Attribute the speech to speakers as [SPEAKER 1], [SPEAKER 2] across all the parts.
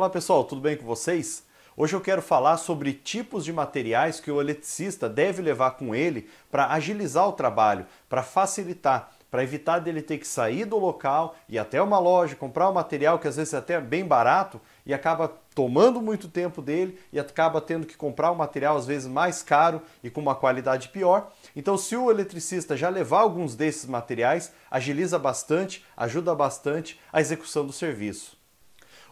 [SPEAKER 1] Olá pessoal, tudo bem com vocês? Hoje eu quero falar sobre tipos de materiais que o eletricista deve levar com ele para agilizar o trabalho, para facilitar, para evitar dele ter que sair do local e até uma loja, comprar um material que às vezes é até bem barato e acaba tomando muito tempo dele e acaba tendo que comprar um material às vezes mais caro e com uma qualidade pior. Então, se o eletricista já levar alguns desses materiais, agiliza bastante, ajuda bastante a execução do serviço.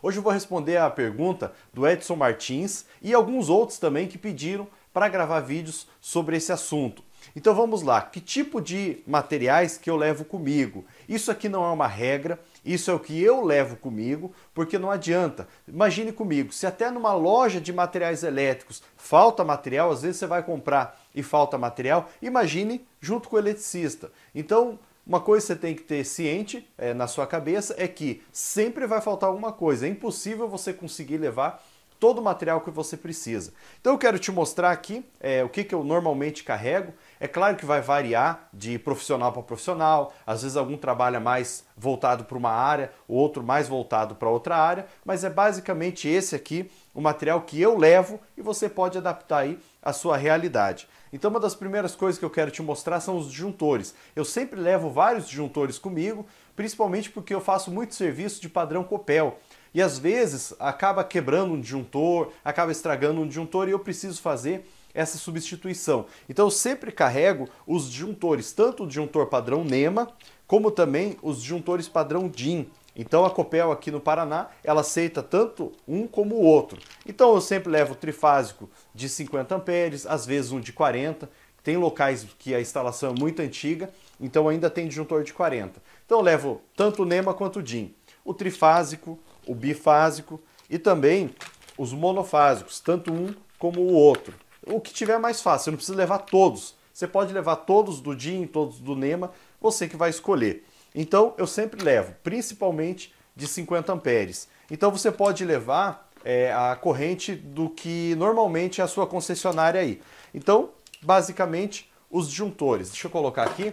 [SPEAKER 1] Hoje eu vou responder a pergunta do Edson Martins e alguns outros também que pediram para gravar vídeos sobre esse assunto. Então vamos lá, que tipo de materiais que eu levo comigo? Isso aqui não é uma regra, isso é o que eu levo comigo, porque não adianta. Imagine comigo, se até numa loja de materiais elétricos falta material, às vezes você vai comprar e falta material, imagine junto com o eletricista. Então, uma coisa que você tem que ter ciente é, na sua cabeça é que sempre vai faltar alguma coisa. É impossível você conseguir levar todo o material que você precisa. Então eu quero te mostrar aqui é, o que, que eu normalmente carrego. É claro que vai variar de profissional para profissional, às vezes algum trabalha mais voltado para uma área, o outro mais voltado para outra área, mas é basicamente esse aqui o material que eu levo e você pode adaptar aí a sua realidade. Então uma das primeiras coisas que eu quero te mostrar são os disjuntores. Eu sempre levo vários disjuntores comigo, principalmente porque eu faço muito serviço de padrão Copel. E às vezes acaba quebrando um disjuntor, acaba estragando um disjuntor e eu preciso fazer essa substituição. Então eu sempre carrego os disjuntores, tanto o disjuntor padrão NEMA, como também os disjuntores padrão DIN. Então a Copel aqui no Paraná, ela aceita tanto um como o outro. Então eu sempre levo o trifásico de 50 amperes, às vezes um de 40. Tem locais que a instalação é muito antiga, então ainda tem disjuntor de 40. Então eu levo tanto o NEMA quanto o DIN. O trifásico, o bifásico e também os monofásicos, tanto um como o outro o que tiver mais fácil. Você não precisa levar todos. Você pode levar todos do DIN, todos do NEMA, você que vai escolher. Então eu sempre levo, principalmente de 50 amperes. Então você pode levar é, a corrente do que normalmente é a sua concessionária aí. Então, basicamente, os disjuntores. Deixa eu colocar aqui.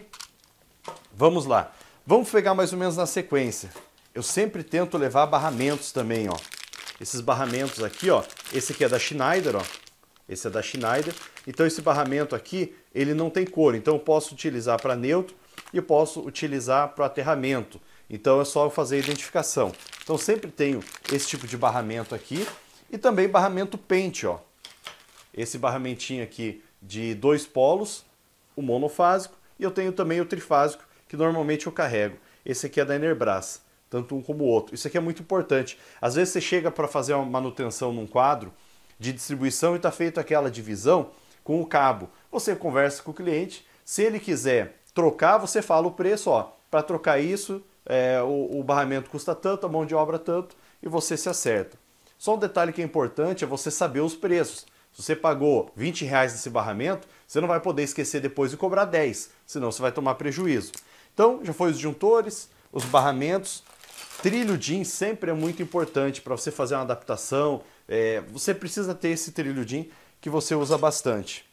[SPEAKER 1] Vamos lá. Vamos pegar mais ou menos na sequência. Eu sempre tento levar barramentos também, ó. Esses barramentos aqui, ó. Esse aqui é da Schneider, ó. Esse é da Schneider. Então esse barramento aqui, ele não tem cor. Então eu posso utilizar para neutro e eu posso utilizar para aterramento. Então é só fazer a identificação. Então sempre tenho esse tipo de barramento aqui e também barramento pente, ó. Esse barramentinho aqui de dois polos, o monofásico e eu tenho também o trifásico que normalmente eu carrego. Esse aqui é da Enerbras, tanto um como o outro. Isso aqui é muito importante. Às vezes você chega para fazer uma manutenção num quadro de distribuição e está feita aquela divisão com o cabo. Você conversa com o cliente, se ele quiser trocar, você fala o preço, ó, para trocar isso, é, o, o barramento custa tanto, a mão de obra tanto, e você se acerta. Só um detalhe que é importante é você saber os preços. Se você pagou 20 reais nesse barramento, você não vai poder esquecer depois de cobrar 10, senão você vai tomar prejuízo. Então, já foi os juntores, os barramentos. Trilho in sempre é muito importante para você fazer uma adaptação, é, você precisa ter esse trilho Jean que você usa bastante.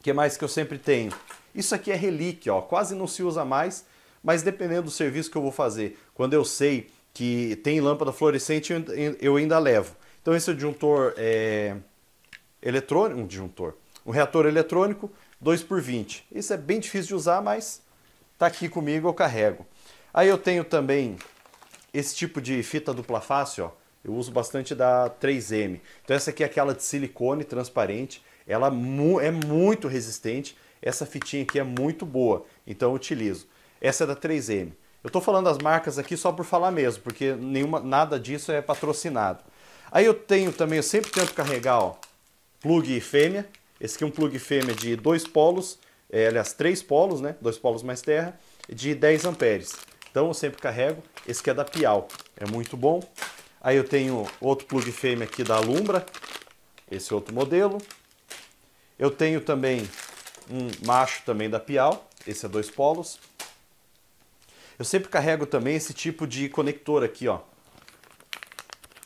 [SPEAKER 1] O que mais que eu sempre tenho? Isso aqui é relíquia, ó, quase não se usa mais, mas dependendo do serviço que eu vou fazer, quando eu sei que tem lâmpada fluorescente, eu ainda levo. Então esse é o disjuntor é, eletrônico, um disjuntor, um reator eletrônico 2 por 20. Isso é bem difícil de usar, mas tá aqui comigo, eu carrego. Aí eu tenho também esse tipo de fita dupla face, ó, eu uso bastante da 3M. Então essa aqui é aquela de silicone transparente. Ela mu é muito resistente. Essa fitinha aqui é muito boa. Então eu utilizo. Essa é da 3M. Eu estou falando das marcas aqui só por falar mesmo, porque nenhuma, nada disso é patrocinado. Aí eu tenho também, eu sempre tento carregar, ó, plug fêmea. Esse aqui é um plug fêmea de dois polos, é, aliás, três polos, né? Dois polos mais terra, de 10 amperes. Então eu sempre carrego. Esse aqui é da Pial. É muito bom. Aí eu tenho outro plug fêmea aqui da Alumbra, esse outro modelo. Eu tenho também um macho também da Pial, esse é dois polos. Eu sempre carrego também esse tipo de conector aqui, ó.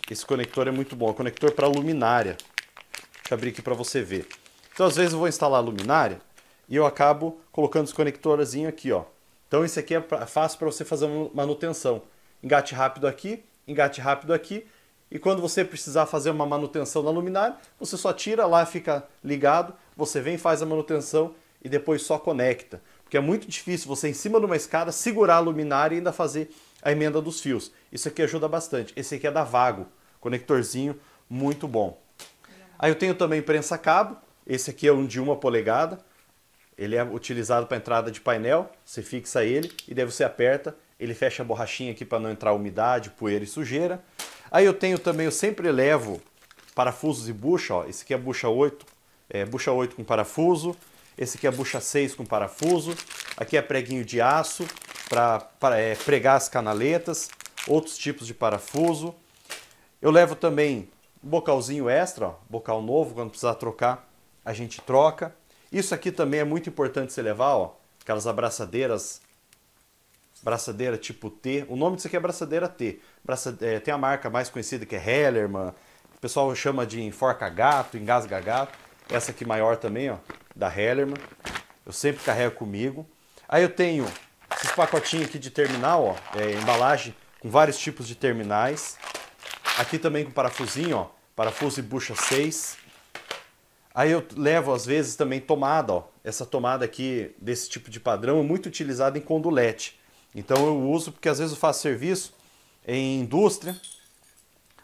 [SPEAKER 1] Esse conector é muito bom, é um conector para luminária. Deixa eu abrir aqui para você ver. Então às vezes eu vou instalar a luminária e eu acabo colocando os conectorzinhos aqui, ó. Então esse aqui é fácil para você fazer manutenção. Engate rápido aqui, engate rápido aqui, e quando você precisar fazer uma manutenção na luminária, você só tira lá, fica ligado, você vem, faz a manutenção e depois só conecta. Porque é muito difícil você, em cima de uma escada, segurar a luminária e ainda fazer a emenda dos fios. Isso aqui ajuda bastante. Esse aqui é da Vago, conectorzinho muito bom. Aí eu tenho também prensa cabo, esse aqui é um de uma polegada, ele é utilizado para entrada de painel, você fixa ele e daí você aperta, ele fecha a borrachinha aqui para não entrar umidade, poeira e sujeira. Aí eu tenho também, eu sempre levo parafusos e bucha, ó. Esse aqui é bucha 8, é bucha 8 com parafuso, esse aqui é bucha 6 com parafuso, aqui é preguinho de aço para é, pregar as canaletas, outros tipos de parafuso. Eu levo também um bocalzinho extra, ó, bocal novo, quando precisar trocar, a gente troca. Isso aqui também é muito importante você levar, ó, aquelas abraçadeiras, braçadeira tipo T. O nome disso aqui é braçadeira T. Braça, é, tem a marca mais conhecida que é Hellerman, o pessoal chama de enforca gato, engasga gato. Essa aqui maior também, ó, da Hellerman. Eu sempre carrego comigo. Aí eu tenho esses pacotinhos aqui de terminal, ó, é, embalagem com vários tipos de terminais. Aqui também com parafusinho, ó, parafuso e bucha 6. Aí eu levo, às vezes, também tomada. Ó. Essa tomada aqui, desse tipo de padrão, é muito utilizada em condulete. Então eu uso porque às vezes eu faço serviço em indústria.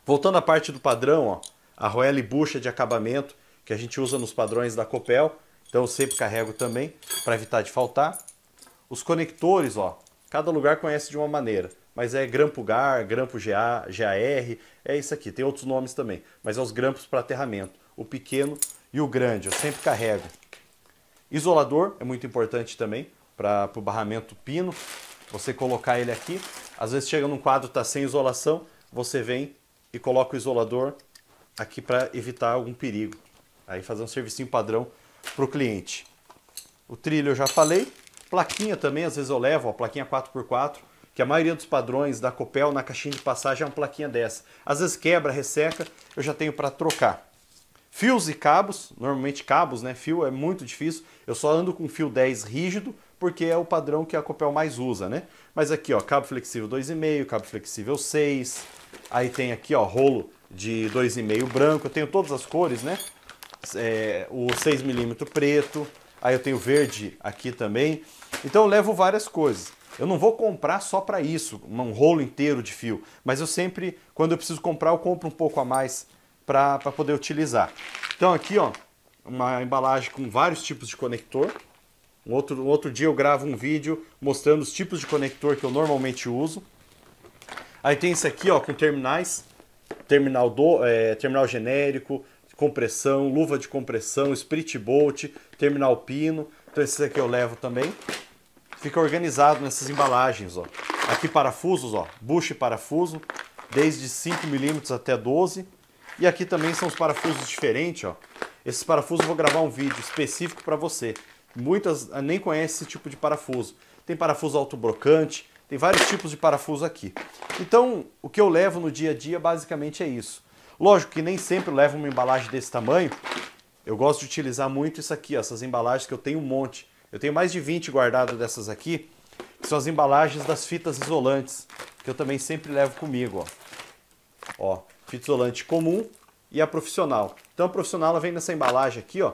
[SPEAKER 1] Voltando à parte do padrão, ó, a roela e bucha de acabamento que a gente usa nos padrões da Copel. Então eu sempre carrego também para evitar de faltar. Os conectores, ó, cada lugar conhece de uma maneira. Mas é grampo GAR, grampo GA, GAR, é isso aqui. Tem outros nomes também, mas é os grampos para aterramento. O pequeno e o grande, eu sempre carrego. Isolador é muito importante também para o barramento pino. Você colocar ele aqui, às vezes chega num quadro está sem isolação, você vem e coloca o isolador aqui para evitar algum perigo. Aí fazer um servicinho padrão para o cliente. O trilho eu já falei. Plaquinha também, às vezes eu levo, ó, plaquinha 4x4, que a maioria dos padrões da Copel na caixinha de passagem é uma plaquinha dessa. Às vezes quebra, resseca, eu já tenho para trocar. Fios e cabos, normalmente cabos, né? Fio é muito difícil. Eu só ando com fio 10 rígido, porque é o padrão que a Copel mais usa, né? Mas aqui, ó, cabo flexível 2,5, cabo flexível 6. Aí tem aqui, ó, rolo de 2,5 branco. Eu tenho todas as cores, né? É, o 6mm preto. Aí eu tenho verde aqui também. Então eu levo várias coisas. Eu não vou comprar só para isso, um rolo inteiro de fio. Mas eu sempre, quando eu preciso comprar, eu compro um pouco a mais para poder utilizar. Então aqui, ó, uma embalagem com vários tipos de conector. Um outro, um outro dia eu gravo um vídeo mostrando os tipos de conector que eu normalmente uso. Aí tem esse aqui, ó, com terminais. Terminal, do, é, terminal genérico, compressão, luva de compressão, split bolt, terminal pino. Então esses aqui eu levo também. Fica organizado nessas embalagens, ó. Aqui parafusos, ó, bucho e parafuso, desde 5 milímetros até 12 e aqui também são os parafusos diferentes, ó. Esses parafusos eu vou gravar um vídeo específico para você. Muitas ah, nem conhecem esse tipo de parafuso. Tem parafuso autobrocante, tem vários tipos de parafuso aqui. Então, o que eu levo no dia a dia basicamente é isso. Lógico que nem sempre eu levo uma embalagem desse tamanho. Eu gosto de utilizar muito isso aqui, ó, essas embalagens que eu tenho um monte. Eu tenho mais de 20 guardadas dessas aqui, que são as embalagens das fitas isolantes, que eu também sempre levo comigo, ó. Ó, fita isolante comum e a profissional. Então a profissional ela vem nessa embalagem aqui, ó.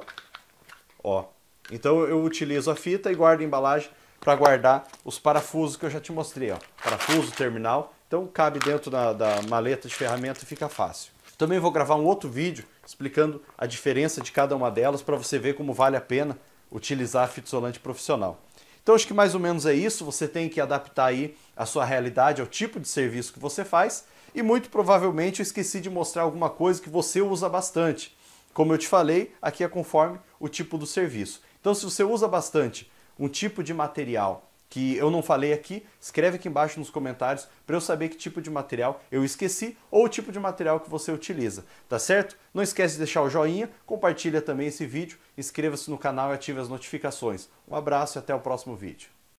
[SPEAKER 1] Ó. Então eu utilizo a fita e guardo a embalagem para guardar os parafusos que eu já te mostrei, ó. Parafuso, terminal. Então cabe dentro da, da maleta de ferramenta e fica fácil. Também vou gravar um outro vídeo explicando a diferença de cada uma delas para você ver como vale a pena utilizar a fita isolante profissional. Então acho que mais ou menos é isso, você tem que adaptar aí a sua realidade ao tipo de serviço que você faz e muito provavelmente eu esqueci de mostrar alguma coisa que você usa bastante. Como eu te falei, aqui é conforme o tipo do serviço. Então, se você usa bastante um tipo de material que eu não falei aqui, escreve aqui embaixo nos comentários para eu saber que tipo de material eu esqueci ou o tipo de material que você utiliza, tá certo? Não esquece de deixar o joinha, compartilha também esse vídeo, inscreva-se no canal e ative as notificações. Um abraço e até o próximo vídeo.